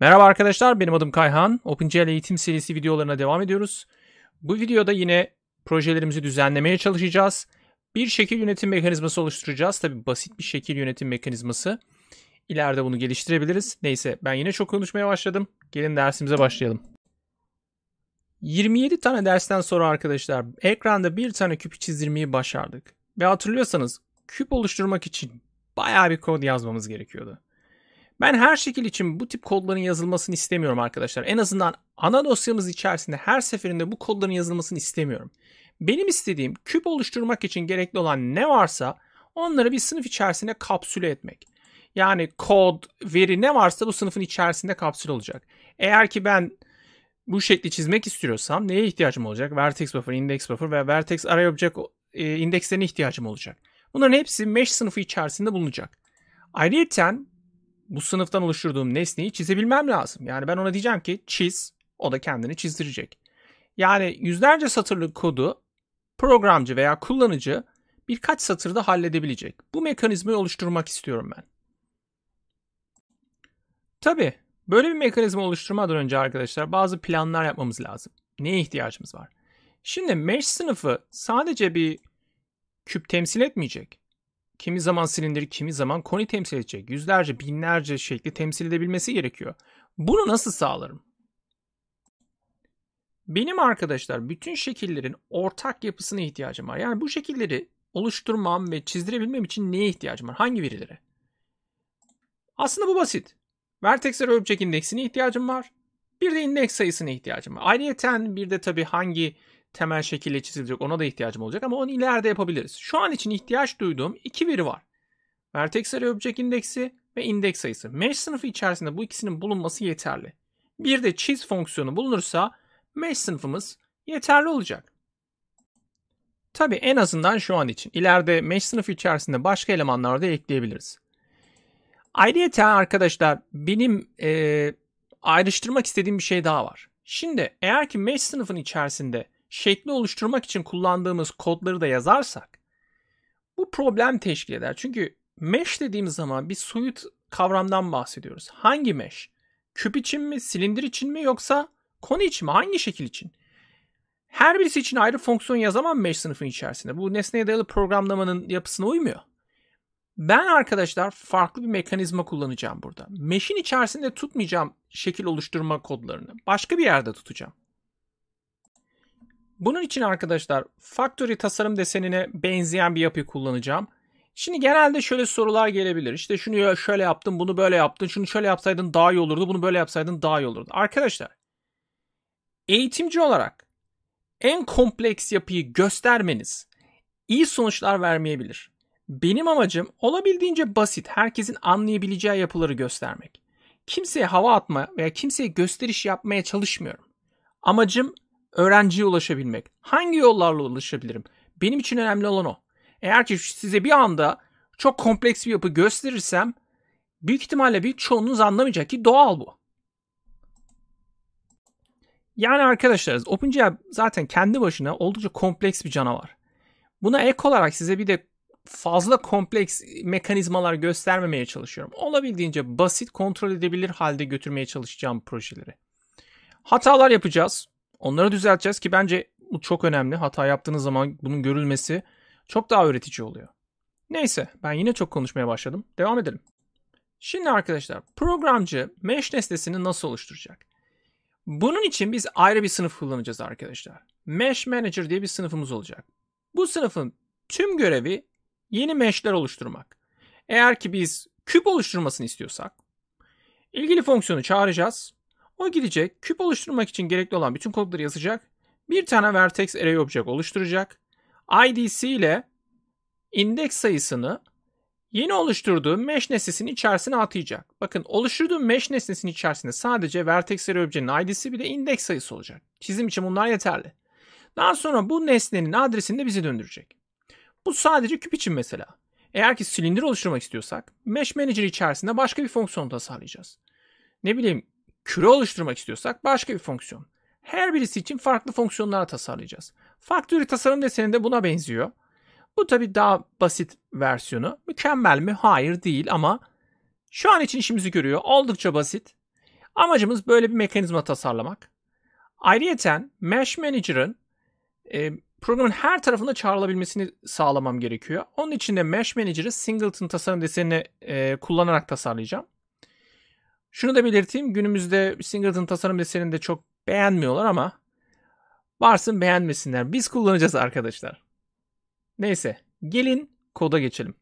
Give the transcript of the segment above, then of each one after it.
Merhaba arkadaşlar, benim adım Kayhan. OpenGL eğitim serisi videolarına devam ediyoruz. Bu videoda yine projelerimizi düzenlemeye çalışacağız. Bir şekil yönetim mekanizması oluşturacağız. Tabi basit bir şekil yönetim mekanizması. İleride bunu geliştirebiliriz. Neyse ben yine çok konuşmaya başladım. Gelin dersimize başlayalım. 27 tane dersten sonra arkadaşlar ekranda bir tane küp çizdirmeyi başardık. Ve hatırlıyorsanız küp oluşturmak için bayağı bir kod yazmamız gerekiyordu. Ben her şekil için bu tip kodların yazılmasını istemiyorum arkadaşlar. En azından ana dosyamız içerisinde her seferinde bu kodların yazılmasını istemiyorum. Benim istediğim küp oluşturmak için gerekli olan ne varsa onları bir sınıf içerisine kapsüle etmek. Yani kod, veri ne varsa bu sınıfın içerisinde kapsül olacak. Eğer ki ben bu şekli çizmek istiyorsam neye ihtiyacım olacak? Vertex buffer, index buffer ve vertex array object e, indekslerine ihtiyacım olacak. Bunların hepsi mesh sınıfı içerisinde bulunacak. Ayrıca bu sınıftan oluşturduğum nesneyi çizebilmem lazım. Yani ben ona diyeceğim ki çiz, o da kendini çizdirecek. Yani yüzlerce satırlık kodu programcı veya kullanıcı birkaç satırda halledebilecek. Bu mekanizmayı oluşturmak istiyorum ben. Tabi böyle bir mekanizma oluşturmadan önce arkadaşlar bazı planlar yapmamız lazım. Neye ihtiyacımız var? Şimdi mesh sınıfı sadece bir küp temsil etmeyecek kimi zaman silindiri, kimi zaman koni temsil edecek. Yüzlerce, binlerce şekli temsil edebilmesi gerekiyor. Bunu nasıl sağlarım? Benim arkadaşlar bütün şekillerin ortak yapısına ihtiyacım var. Yani bu şekilleri oluşturmam ve çizdirebilmem için neye ihtiyacım var? Hangi verilere? Aslında bu basit. Vertexler ölçek indeksine ihtiyacım var. Bir de indeks sayısına ihtiyacım var. Ayrıyeten bir de tabii hangi temel şekilde çizilecek ona da ihtiyacım olacak ama onu ileride yapabiliriz. Şu an için ihtiyaç duyduğum iki veri var. Vertex array object indeksi ve indeks sayısı. Mesh sınıfı içerisinde bu ikisinin bulunması yeterli. Bir de çiz fonksiyonu bulunursa mesh sınıfımız yeterli olacak. Tabi en azından şu an için. İleride mesh sınıfı içerisinde başka elemanlar da ekleyebiliriz. Ayrıca arkadaşlar benim e, ayrıştırmak istediğim bir şey daha var. Şimdi eğer ki mesh sınıfın içerisinde şekli oluşturmak için kullandığımız kodları da yazarsak bu problem teşkil eder. Çünkü mesh dediğimiz zaman bir soyut kavramdan bahsediyoruz. Hangi mesh? Küp için mi, silindir için mi yoksa konu için mi? Hangi şekil için? Her birisi için ayrı fonksiyon yazamam mesh sınıfı içerisinde. Bu nesneye dayalı programlamanın yapısına uymuyor. Ben arkadaşlar farklı bir mekanizma kullanacağım burada. Mesh'in içerisinde tutmayacağım şekil oluşturma kodlarını. Başka bir yerde tutacağım. Bunun için arkadaşlar factory tasarım desenine benzeyen bir yapı kullanacağım. Şimdi genelde şöyle sorular gelebilir. İşte şunu şöyle yaptın, bunu böyle yaptın, şunu şöyle yapsaydın daha iyi olurdu, bunu böyle yapsaydın daha iyi olurdu. Arkadaşlar eğitimci olarak en kompleks yapıyı göstermeniz iyi sonuçlar vermeyebilir. Benim amacım olabildiğince basit, herkesin anlayabileceği yapıları göstermek. Kimseye hava atma veya kimseye gösteriş yapmaya çalışmıyorum. Amacım öğrenciye ulaşabilmek. Hangi yollarla ulaşabilirim? Benim için önemli olan o. Eğer ki size bir anda çok kompleks bir yapı gösterirsem büyük ihtimalle bir çoğunuz anlamayacak ki doğal bu. Yani arkadaşlar OpenGL zaten kendi başına oldukça kompleks bir canavar. Buna ek olarak size bir de fazla kompleks mekanizmalar göstermemeye çalışıyorum. Olabildiğince basit kontrol edebilir halde götürmeye çalışacağım projeleri. Hatalar yapacağız. Onları düzelteceğiz ki bence bu çok önemli. Hata yaptığınız zaman bunun görülmesi çok daha öğretici oluyor. Neyse ben yine çok konuşmaya başladım. Devam edelim. Şimdi arkadaşlar programcı mesh nesnesini nasıl oluşturacak? Bunun için biz ayrı bir sınıf kullanacağız arkadaşlar. Mesh Manager diye bir sınıfımız olacak. Bu sınıfın tüm görevi yeni meshler oluşturmak. Eğer ki biz küp oluşturmasını istiyorsak ilgili fonksiyonu çağıracağız o gidecek, küp oluşturmak için gerekli olan bütün kodları yazacak. Bir tane vertex array object oluşturacak. IDC ile indeks sayısını yeni oluşturduğu mesh nesnesinin içerisine atayacak. Bakın oluşturduğu mesh nesnesinin içerisinde sadece vertex array objenin ID'si bir de indeks sayısı olacak. Çizim için bunlar yeterli. Daha sonra bu nesnenin adresini de bize döndürecek. Bu sadece küp için mesela. Eğer ki silindir oluşturmak istiyorsak Mesh Manager içerisinde başka bir fonksiyon tasarlayacağız. Ne bileyim küre oluşturmak istiyorsak başka bir fonksiyon. Her birisi için farklı fonksiyonlar tasarlayacağız. Factory tasarım deseninde buna benziyor. Bu tabii daha basit versiyonu. Mükemmel mi? Hayır değil ama şu an için işimizi görüyor. Oldukça basit. Amacımız böyle bir mekanizma tasarlamak. Ayrıyeten Mesh Manager'ın e, programın her tarafında çağrılabilmesini sağlamam gerekiyor. Onun için de Mesh Manager'ı Singleton tasarım desenini e, kullanarak tasarlayacağım. Şunu da belirteyim. Günümüzde Singleton tasarım desenini de çok beğenmiyorlar ama varsın beğenmesinler. Biz kullanacağız arkadaşlar. Neyse gelin koda geçelim.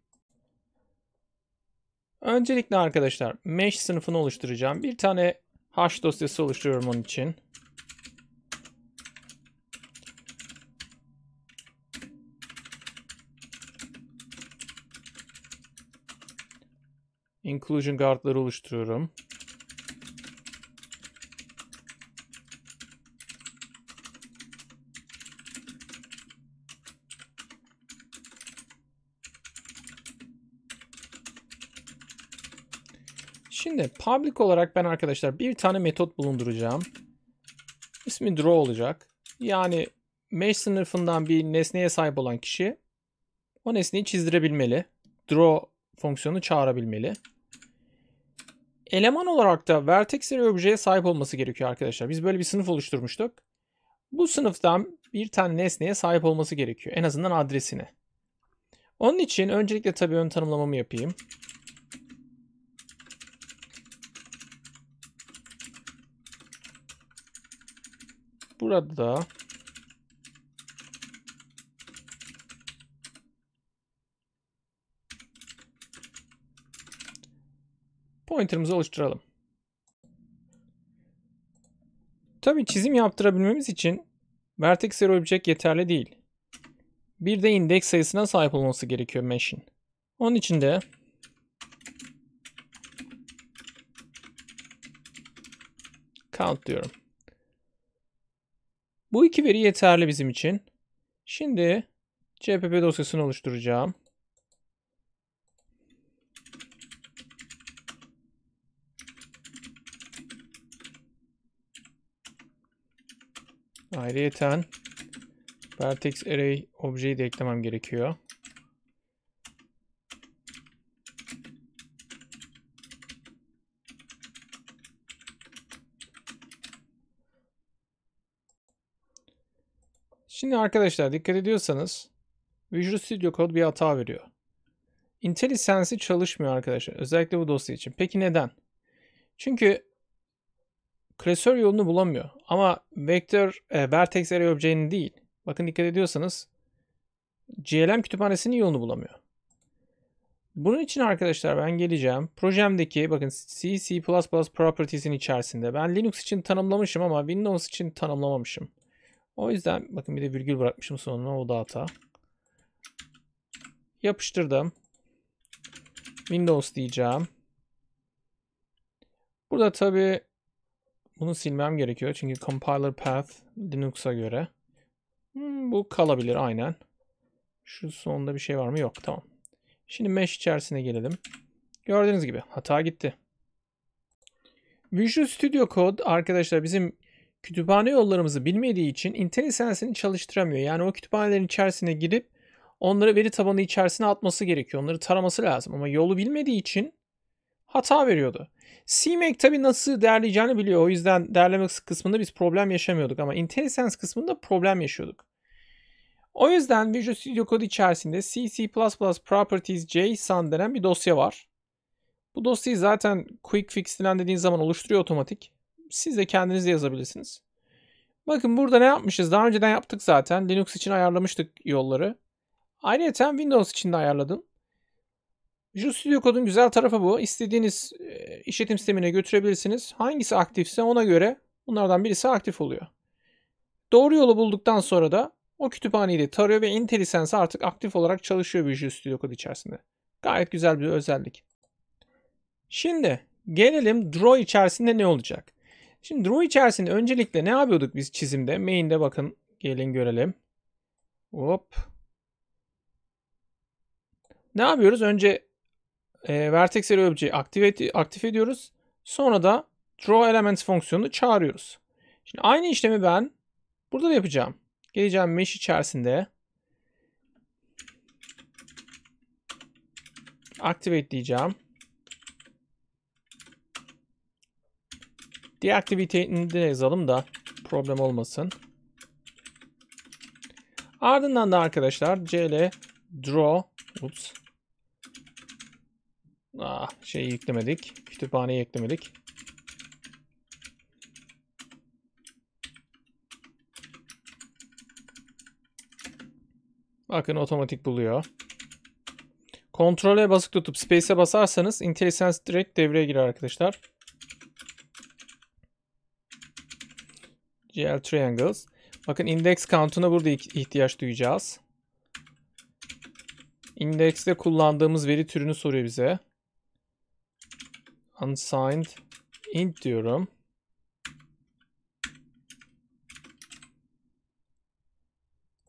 Öncelikle arkadaşlar mesh sınıfını oluşturacağım. Bir tane hash dosyası oluşturuyorum onun için. Inclusion guardları oluşturuyorum. Public olarak ben arkadaşlar bir tane metot bulunduracağım. İsmi draw olacak. Yani mesh sınıfından bir nesneye sahip olan kişi o nesneyi çizdirebilmeli. Draw fonksiyonu çağırabilmeli. Eleman olarak da vertexleri objeye sahip olması gerekiyor arkadaşlar. Biz böyle bir sınıf oluşturmuştuk. Bu sınıftan bir tane nesneye sahip olması gerekiyor. En azından adresine. Onun için öncelikle tabii ön tanımlamamı yapayım. burada pointer'ımızı oluşturalım. Tabi çizim yaptırabilmemiz için vertexleri ölecek yeterli değil. Bir de indeks sayısına sahip olması gerekiyor mesh'in. Onun için de count diyorum. Bu iki veri yeterli bizim için. Şimdi CPP dosyasını oluşturacağım. Ayrıyeten Vertex Array objeyi de eklemem gerekiyor. Şimdi arkadaşlar dikkat ediyorsanız Visual Studio Code bir hata veriyor. IntelliSense'i çalışmıyor arkadaşlar. Özellikle bu dosya için. Peki neden? Çünkü klasör yolunu bulamıyor. Ama vektör e, vertex array objeğini değil. Bakın dikkat ediyorsanız GLM kütüphanesinin yolunu bulamıyor. Bunun için arkadaşlar ben geleceğim. Projemdeki bakın C, C++ properties'in içerisinde ben Linux için tanımlamışım ama Windows için tanımlamamışım. O yüzden bakın bir de virgül bırakmışım sonuna o da hata. Yapıştırdım. Windows diyeceğim. Burada tabi bunu silmem gerekiyor. Çünkü compiler path Linux'a göre. Hmm, bu kalabilir aynen. Şu sonunda bir şey var mı? Yok tamam. Şimdi mesh içerisine gelelim. Gördüğünüz gibi hata gitti. Visual Studio Code arkadaşlar bizim kütüphane yollarımızı bilmediği için IntelliSense'ini çalıştıramıyor. Yani o kütüphanelerin içerisine girip onları veri tabanı içerisine atması gerekiyor. Onları taraması lazım ama yolu bilmediği için hata veriyordu. CMake tabii nasıl değerleyeceğini biliyor. O yüzden değerleme kısmında biz problem yaşamıyorduk ama IntelliSense kısmında problem yaşıyorduk. O yüzden Visual Studio Code içerisinde CC++ Properties JSON denen bir dosya var. Bu dosyayı zaten Quick Fix denen dediğin zaman oluşturuyor otomatik. Siz de kendiniz de yazabilirsiniz. Bakın burada ne yapmışız? Daha önceden yaptık zaten. Linux için ayarlamıştık yolları. Ayrıca Windows için de ayarladım. Visual Studio kodun güzel tarafı bu. İstediğiniz e, işletim sistemine götürebilirsiniz. Hangisi aktifse ona göre bunlardan birisi aktif oluyor. Doğru yolu bulduktan sonra da o kütüphaneyi de tarıyor ve IntelliSense artık aktif olarak çalışıyor Visual Studio Code içerisinde. Gayet güzel bir özellik. Şimdi gelelim Draw içerisinde ne olacak? Şimdi draw içerisinde öncelikle ne yapıyorduk biz çizimde? Main'de bakın gelin görelim. Hop. Ne yapıyoruz? Önce e, vertexleri objeyi activate, aktif ediyoruz. Sonra da draw elements fonksiyonunu çağırıyoruz. Şimdi aynı işlemi ben burada da yapacağım. Geleceğim mesh içerisinde activate diyeceğim. Deactivate'ini de yazalım da problem olmasın. Ardından da arkadaşlar cl draw ups Ah, şeyi yüklemedik. Kütüphaneyi eklemedik. Bakın otomatik buluyor. Kontrole basık tutup space'e basarsanız IntelliSense direkt devreye girer arkadaşlar. GL Triangles. Bakın index count'una burada ihtiyaç duyacağız. Index'te kullandığımız veri türünü soruyor bize. Unsigned int diyorum.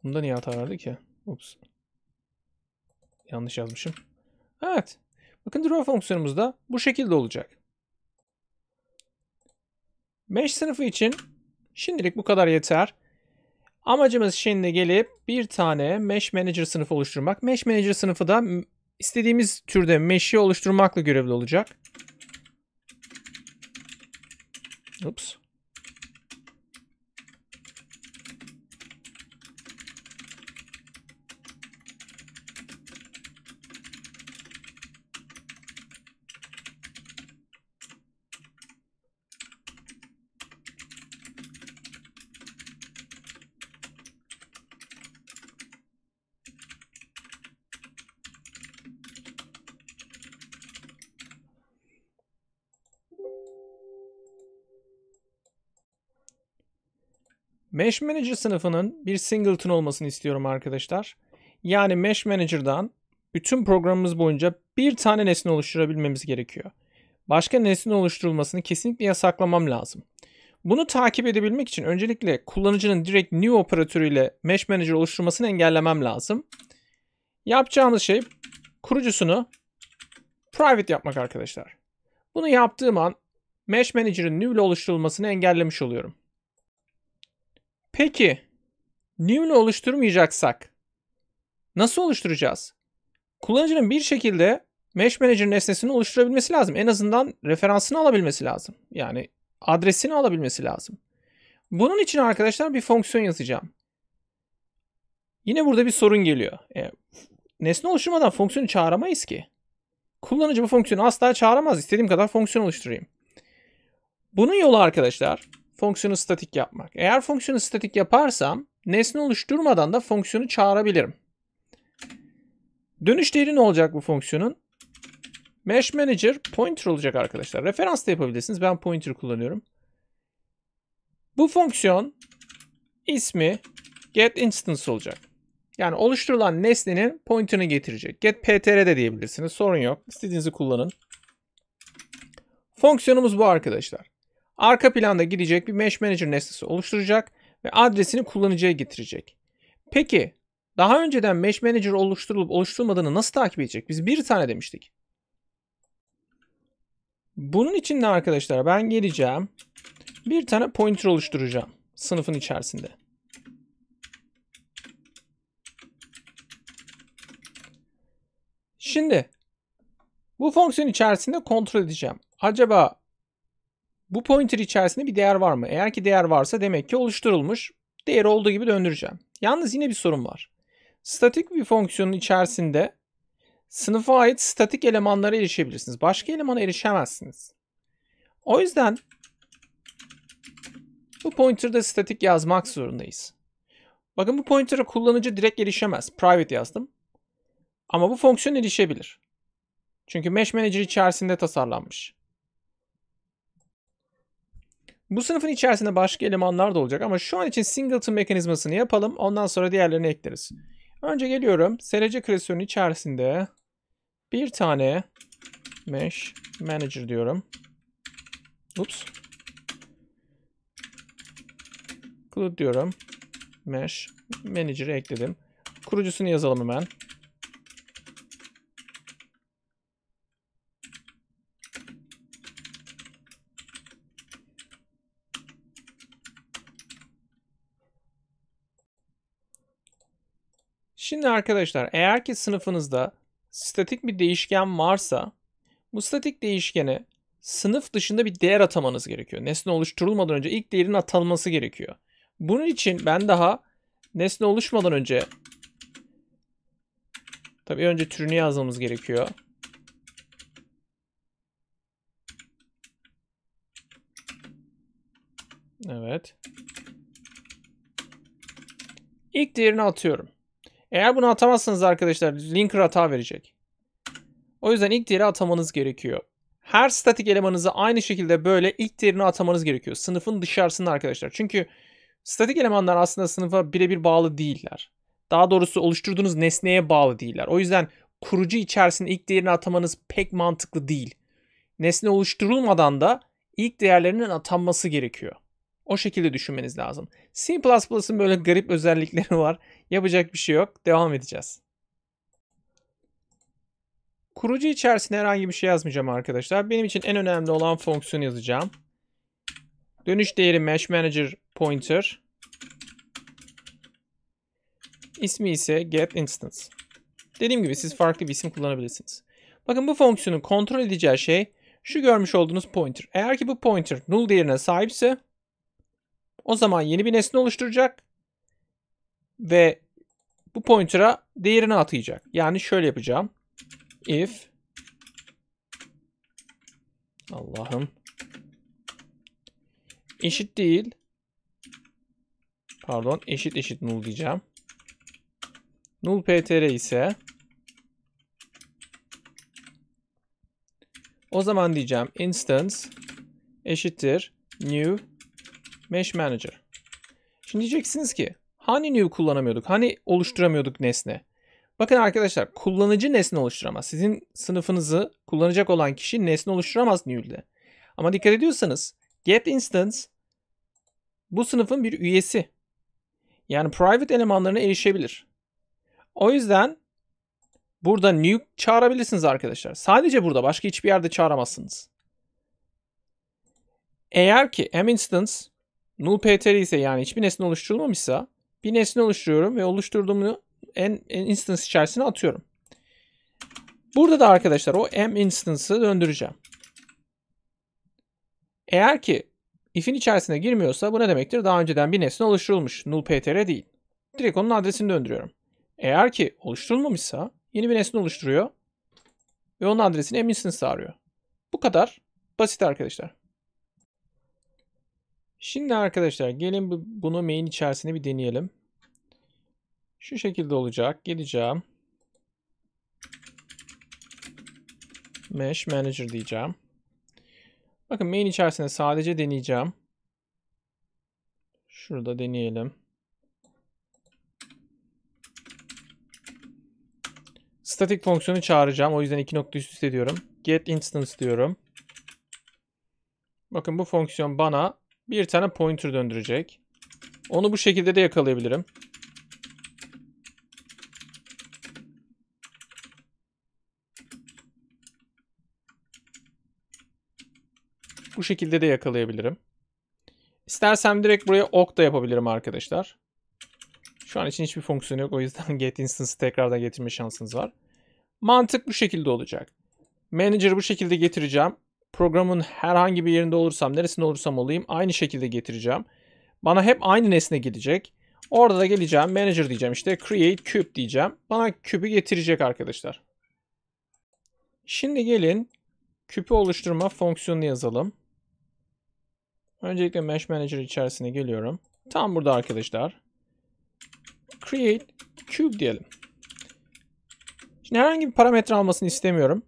da niye hata verdi ki? Ups. Yanlış yazmışım. Evet. Bakın draw fonksiyonumuz da bu şekilde olacak. Mesh sınıfı için Şimdilik bu kadar yeter. Amacımız şimdi gelip bir tane Mesh Manager sınıfı oluşturmak. Mesh Manager sınıfı da istediğimiz türde mesh'i oluşturmakla görevli olacak. Oops. Mesh Manager sınıfının bir singleton olmasını istiyorum arkadaşlar. Yani Mesh Manager'dan bütün programımız boyunca bir tane nesne oluşturabilmemiz gerekiyor. Başka nesne oluşturulmasını kesinlikle yasaklamam lazım. Bunu takip edebilmek için öncelikle kullanıcının direkt new operatörüyle Mesh Manager oluşturmasını engellemem lazım. Yapacağımız şey kurucusunu private yapmak arkadaşlar. Bunu yaptığım an Mesh Manager'ın new ile oluşturulmasını engellemiş oluyorum. Peki new'le oluşturmayacaksak nasıl oluşturacağız? Kullanıcının bir şekilde Mesh Manager nesnesini oluşturabilmesi lazım. En azından referansını alabilmesi lazım. Yani adresini alabilmesi lazım. Bunun için arkadaşlar bir fonksiyon yazacağım. Yine burada bir sorun geliyor. E, nesne oluşturmadan fonksiyonu çağıramayız ki. Kullanıcı bu fonksiyonu asla çağıramaz. İstediğim kadar fonksiyon oluşturayım. Bunun yolu arkadaşlar fonksiyonu statik yapmak. Eğer fonksiyonu statik yaparsam nesne oluşturmadan da fonksiyonu çağırabilirim. Dönüş değeri ne olacak bu fonksiyonun? Mesh Manager pointer olacak arkadaşlar. Referans da yapabilirsiniz. Ben pointer kullanıyorum. Bu fonksiyon ismi get instance olacak. Yani oluşturulan nesnenin pointer'ını getirecek. Get ptr de diyebilirsiniz. Sorun yok. İstediğinizi kullanın. Fonksiyonumuz bu arkadaşlar. Arka planda gidecek bir Mesh Manager nesnesi oluşturacak ve adresini kullanıcıya getirecek. Peki daha önceden Mesh Manager oluşturulup oluşturulmadığını nasıl takip edecek? Biz bir tane demiştik. Bunun için de arkadaşlar ben geleceğim. Bir tane pointer oluşturacağım sınıfın içerisinde. Şimdi bu fonksiyon içerisinde kontrol edeceğim. Acaba bu pointer içerisinde bir değer var mı? Eğer ki değer varsa demek ki oluşturulmuş. Değeri olduğu gibi döndüreceğim. Yalnız yine bir sorun var. Statik bir fonksiyonun içerisinde sınıfa ait statik elemanlara erişebilirsiniz. Başka elemana erişemezsiniz. O yüzden bu pointer'da statik yazmak zorundayız. Bakın bu pointer'a kullanıcı direkt erişemez. Private yazdım. Ama bu fonksiyon erişebilir. Çünkü Mesh Manager içerisinde tasarlanmış. Bu sınıfın içerisinde başka elemanlar da olacak ama şu an için singleton mekanizmasını yapalım. Ondan sonra diğerlerini ekleriz. Önce geliyorum. SRC klasörünün içerisinde bir tane mesh manager diyorum. Oops, Include diyorum. Mesh manager ekledim. Kurucusunu yazalım hemen. Şimdi arkadaşlar eğer ki sınıfınızda statik bir değişken varsa bu statik değişkeni sınıf dışında bir değer atamanız gerekiyor. Nesne oluşturulmadan önce ilk değerin atanması gerekiyor. Bunun için ben daha nesne oluşmadan önce tabi önce türünü yazmamız gerekiyor. Evet. İlk değerini atıyorum. Eğer bunu atamazsanız arkadaşlar linker hata verecek. O yüzden ilk değeri atamanız gerekiyor. Her statik elemanınızı aynı şekilde böyle ilk değerini atamanız gerekiyor. Sınıfın dışarısında arkadaşlar. Çünkü statik elemanlar aslında sınıfa birebir bağlı değiller. Daha doğrusu oluşturduğunuz nesneye bağlı değiller. O yüzden kurucu içerisinde ilk değerini atamanız pek mantıklı değil. Nesne oluşturulmadan da ilk değerlerinin atanması gerekiyor. O şekilde düşünmeniz lazım. C++'ın böyle garip özellikleri var. Yapacak bir şey yok. Devam edeceğiz. Kurucu içerisinde herhangi bir şey yazmayacağım arkadaşlar. Benim için en önemli olan fonksiyon yazacağım. Dönüş değeri mesh manager pointer. İsmi ise get instance. Dediğim gibi siz farklı bir isim kullanabilirsiniz. Bakın bu fonksiyonun kontrol edeceği şey şu görmüş olduğunuz pointer. Eğer ki bu pointer null değerine sahipse o zaman yeni bir nesne oluşturacak ve bu pointer'a değerini atayacak. Yani şöyle yapacağım. If Allah'ım eşit değil pardon eşit eşit null diyeceğim. Null ptr ise o zaman diyeceğim instance eşittir new Mesh Manager. Şimdi diyeceksiniz ki hani new kullanamıyorduk? Hani oluşturamıyorduk nesne? Bakın arkadaşlar kullanıcı nesne oluşturamaz. Sizin sınıfınızı kullanacak olan kişi nesne oluşturamaz new'de. Ama dikkat ediyorsanız get instance bu sınıfın bir üyesi. Yani private elemanlarına erişebilir. O yüzden burada new çağırabilirsiniz arkadaşlar. Sadece burada başka hiçbir yerde çağıramazsınız. Eğer ki m instance Null PTR ise yani hiçbir nesne oluşturulmamışsa bir nesne oluşturuyorum ve oluşturduğumu en, en instance içerisine atıyorum. Burada da arkadaşlar o m instance'ı döndüreceğim. Eğer ki if'in içerisine girmiyorsa bu ne demektir? Daha önceden bir nesne oluşturulmuş. Null ptr değil. Direkt onun adresini döndürüyorum. Eğer ki oluşturulmamışsa yeni bir nesne oluşturuyor ve onun adresini m instance'da arıyor. Bu kadar basit arkadaşlar. Şimdi arkadaşlar gelin bunu main içerisinde bir deneyelim. Şu şekilde olacak. Geleceğim. Mesh Manager diyeceğim. Bakın main içerisinde sadece deneyeceğim. Şurada deneyelim. Static fonksiyonu çağıracağım. O yüzden iki nokta üst üste diyorum. Get instance diyorum. Bakın bu fonksiyon bana bir tane pointer döndürecek. Onu bu şekilde de yakalayabilirim. Bu şekilde de yakalayabilirim. İstersem direkt buraya ok da yapabilirim arkadaşlar. Şu an için hiçbir fonksiyonu yok. O yüzden get instance'ı tekrardan getirme şansınız var. Mantık bu şekilde olacak. Manager'ı bu şekilde getireceğim. Programın herhangi bir yerinde olursam, neresinde olursam olayım aynı şekilde getireceğim. Bana hep aynı nesne gidecek. Orada da geleceğim manager diyeceğim işte create cube diyeceğim. Bana küpü getirecek arkadaşlar. Şimdi gelin küpü oluşturma fonksiyonunu yazalım. Öncelikle mesh manager içerisine geliyorum. Tam burada arkadaşlar. Create cube diyelim. Şimdi herhangi bir parametre almasını istemiyorum.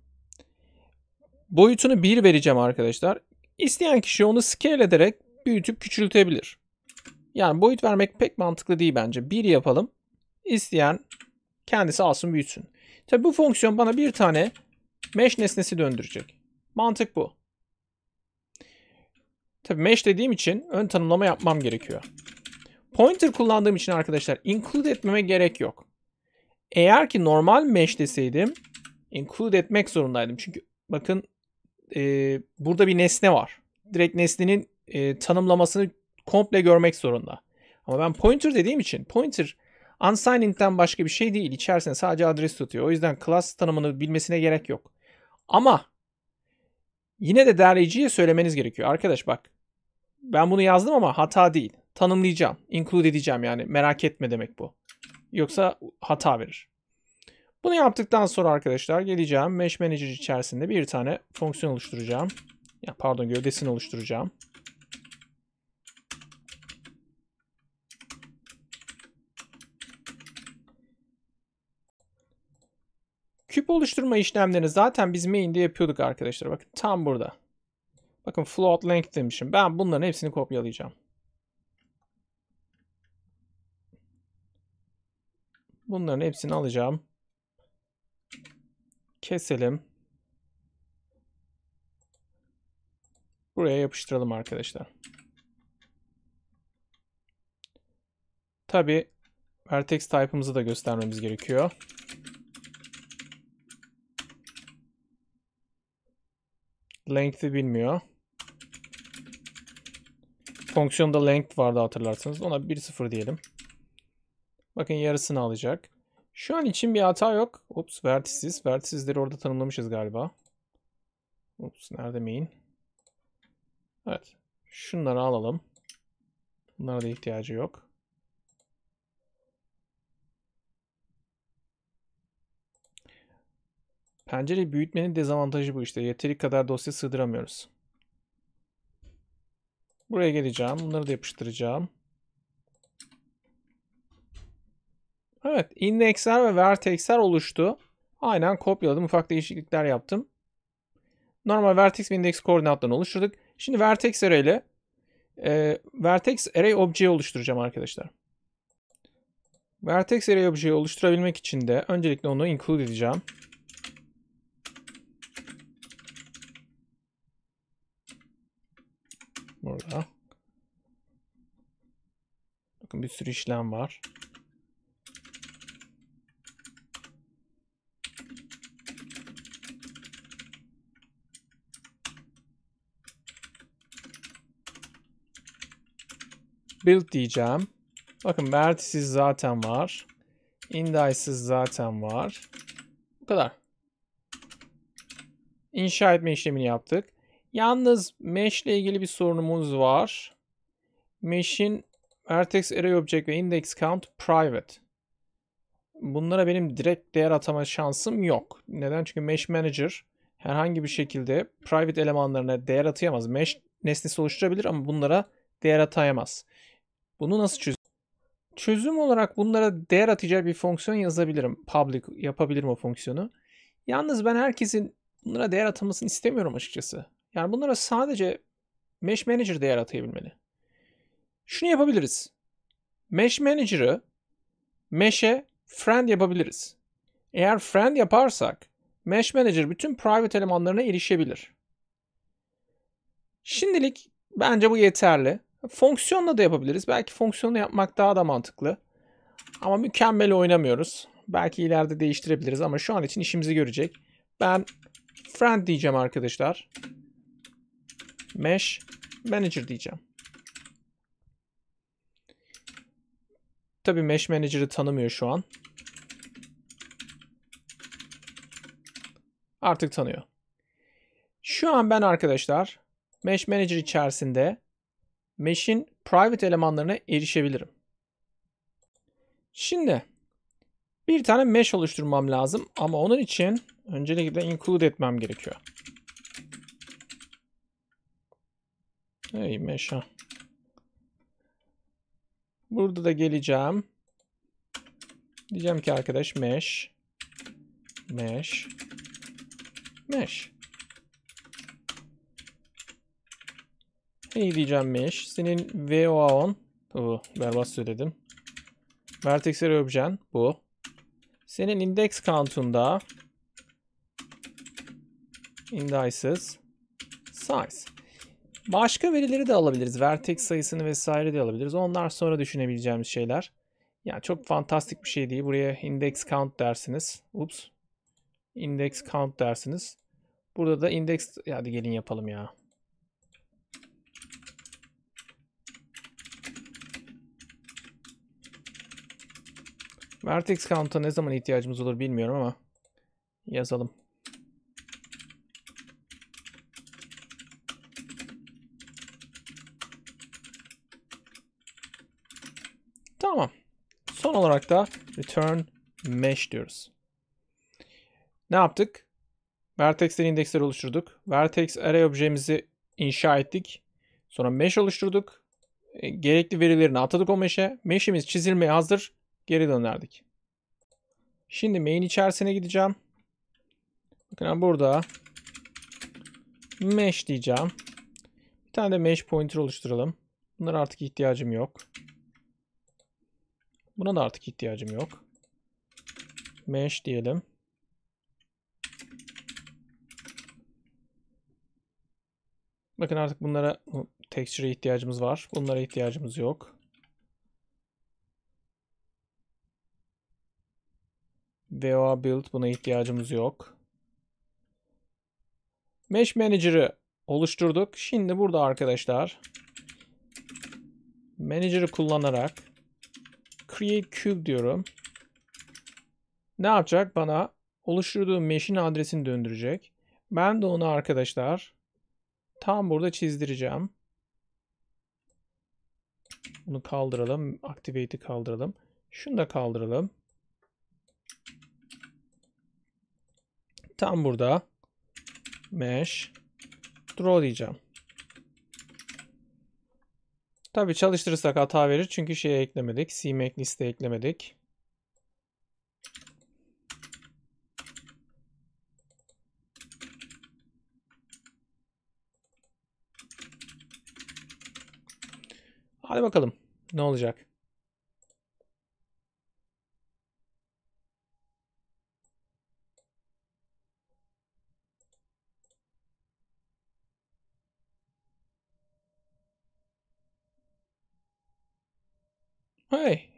Boyutunu 1 vereceğim arkadaşlar. İsteyen kişi onu scale ederek büyütüp küçültebilir. Yani boyut vermek pek mantıklı değil bence. 1 yapalım. İsteyen kendisi alsın büyütsün. Tabi bu fonksiyon bana bir tane mesh nesnesi döndürecek. Mantık bu. Tabi mesh dediğim için ön tanımlama yapmam gerekiyor. Pointer kullandığım için arkadaşlar include etmeme gerek yok. Eğer ki normal mesh deseydim include etmek zorundaydım. Çünkü bakın e, burada bir nesne var. Direkt nesnenin e, tanımlamasını komple görmek zorunda. Ama ben pointer dediğim için pointer unsigned'den başka bir şey değil. İçerisinde sadece adres tutuyor. O yüzden class tanımını bilmesine gerek yok. Ama yine de derleyiciye söylemeniz gerekiyor. Arkadaş bak ben bunu yazdım ama hata değil. Tanımlayacağım. Include edeceğim yani. Merak etme demek bu. Yoksa hata verir. Bunu yaptıktan sonra arkadaşlar geleceğim. Mesh Manager içerisinde bir tane fonksiyon oluşturacağım. Ya pardon gövdesini oluşturacağım. Küp oluşturma işlemlerini zaten biz main'de yapıyorduk arkadaşlar. Bakın tam burada. Bakın float length demişim. Ben bunların hepsini kopyalayacağım. Bunların hepsini alacağım keselim. Buraya yapıştıralım arkadaşlar. Tabi vertex type'ımızı da göstermemiz gerekiyor. Length'i bilmiyor. Fonksiyonda length vardı hatırlarsanız. Ona 1.0 diyelim. Bakın yarısını alacak. Şu an için bir hata yok. Ups vertisiz. Vertisizleri orada tanımlamışız galiba. Ups nerede main? Evet. Şunları alalım. Bunlara da ihtiyacı yok. Pencere büyütmenin dezavantajı bu işte. Yeteri kadar dosya sığdıramıyoruz. Buraya geleceğim. Bunları da yapıştıracağım. Evet indexler ve vertexler oluştu. Aynen kopyaladım. Ufak değişiklikler yaptım. Normal vertex ve index koordinatlarını oluşturduk. Şimdi vertex array ile e, vertex array objeyi oluşturacağım arkadaşlar. Vertex array objeyi oluşturabilmek için de öncelikle onu include edeceğim. Burada. Bakın bir sürü işlem var. build diyeceğim. Bakın vertices zaten var. Indices zaten var. Bu kadar. İnşa etme işlemini yaptık. Yalnız mesh ile ilgili bir sorunumuz var. Mesh'in vertex array object ve index count private. Bunlara benim direkt değer atama şansım yok. Neden? Çünkü mesh manager herhangi bir şekilde private elemanlarına değer atayamaz. Mesh nesnesi oluşturabilir ama bunlara değer atayamaz. Bunu nasıl çöz? Çözüm olarak bunlara değer atacağı bir fonksiyon yazabilirim. Public yapabilirim o fonksiyonu. Yalnız ben herkesin bunlara değer atamasını istemiyorum açıkçası. Yani bunlara sadece Mesh Manager değer atayabilmeli. Şunu yapabiliriz. Mesh Manager'ı Mesh'e friend yapabiliriz. Eğer friend yaparsak Mesh Manager bütün private elemanlarına erişebilir. Şimdilik bence bu yeterli. Fonksiyonla da yapabiliriz. Belki fonksiyonla yapmak daha da mantıklı. Ama mükemmel oynamıyoruz. Belki ileride değiştirebiliriz ama şu an için işimizi görecek. Ben friend diyeceğim arkadaşlar. Mesh manager diyeceğim. tabi mesh manager'ı tanımıyor şu an. Artık tanıyor. Şu an ben arkadaşlar Mesh Manager içerisinde mesh'in private elemanlarına erişebilirim. Şimdi bir tane mesh oluşturmam lazım ama onun için öncelikle include etmem gerekiyor. Hey mesh Burada da geleceğim. Diyeceğim ki arkadaş mesh mesh mesh İyi diyeceğim Mesh. Senin VOA10. Bu berbat söyledim. Vertexleri öpeceksin. Bu. Senin index count'unda indices size. Başka verileri de alabiliriz. Vertex sayısını vesaire de alabiliriz. Onlar sonra düşünebileceğimiz şeyler. Yani çok fantastik bir şey değil. Buraya index count dersiniz. Ups. Index count dersiniz. Burada da index... Hadi gelin yapalım ya. Vertex count'a ne zaman ihtiyacımız olur bilmiyorum ama yazalım. Tamam. Son olarak da return mesh diyoruz. Ne yaptık? Vertexlerin indeksleri oluşturduk. Vertex array objemizi inşa ettik. Sonra mesh oluşturduk. E, gerekli verilerini atadık o mesh'e. Mesh'imiz çizilmeye hazır geri dönerdik. Şimdi main içerisine gideceğim. Bakın burada mesh diyeceğim. Bir tane de mesh pointer oluşturalım. Bunlara artık ihtiyacım yok. Buna da artık ihtiyacım yok. Mesh diyelim. Bakın artık bunlara texture'e ihtiyacımız var. Bunlara ihtiyacımız yok. VOA build buna ihtiyacımız yok. Mesh Manager'ı oluşturduk. Şimdi burada arkadaşlar Manager'ı kullanarak Create Cube diyorum. Ne yapacak? Bana oluşturduğum mesh'in adresini döndürecek. Ben de onu arkadaşlar tam burada çizdireceğim. Bunu kaldıralım. Activate'i kaldıralım. Şunu da kaldıralım. tam burada mesh draw diyeceğim. Tabi çalıştırırsak hata verir çünkü şeye eklemedik. CMake liste eklemedik. Hadi bakalım ne olacak.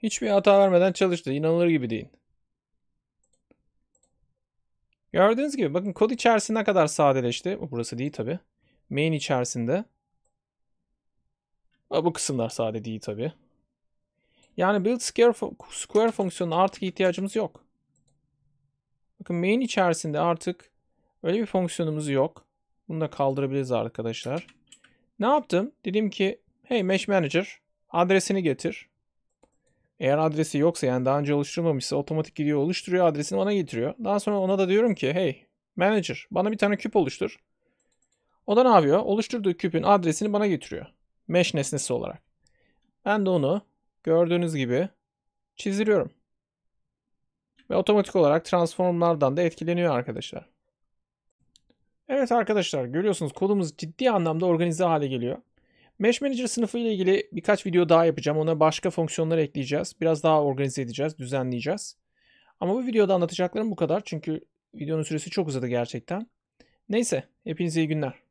Hiçbir hata vermeden çalıştı. İnanılır gibi değil. Gördüğünüz gibi bakın kod içerisinde ne kadar sadeleşti. Burası değil tabi. Main içerisinde. Bu kısımlar sade değil tabi. Yani build square, square fonksiyonuna artık ihtiyacımız yok. Bakın main içerisinde artık öyle bir fonksiyonumuz yok. Bunu da kaldırabiliriz arkadaşlar. Ne yaptım? Dedim ki hey mesh manager adresini getir. Eğer adresi yoksa yani daha önce oluşturulmamışsa otomatik gidiyor oluşturuyor adresini bana getiriyor. Daha sonra ona da diyorum ki hey manager bana bir tane küp oluştur. O da ne yapıyor? Oluşturduğu küpün adresini bana getiriyor. Mesh nesnesi olarak. Ben de onu gördüğünüz gibi çizdiriyorum. Ve otomatik olarak transformlardan da etkileniyor arkadaşlar. Evet arkadaşlar görüyorsunuz kodumuz ciddi anlamda organize hale geliyor. Mesh Manager sınıfı ile ilgili birkaç video daha yapacağım. Ona başka fonksiyonlar ekleyeceğiz. Biraz daha organize edeceğiz, düzenleyeceğiz. Ama bu videoda anlatacaklarım bu kadar. Çünkü videonun süresi çok uzadı gerçekten. Neyse, hepinize iyi günler.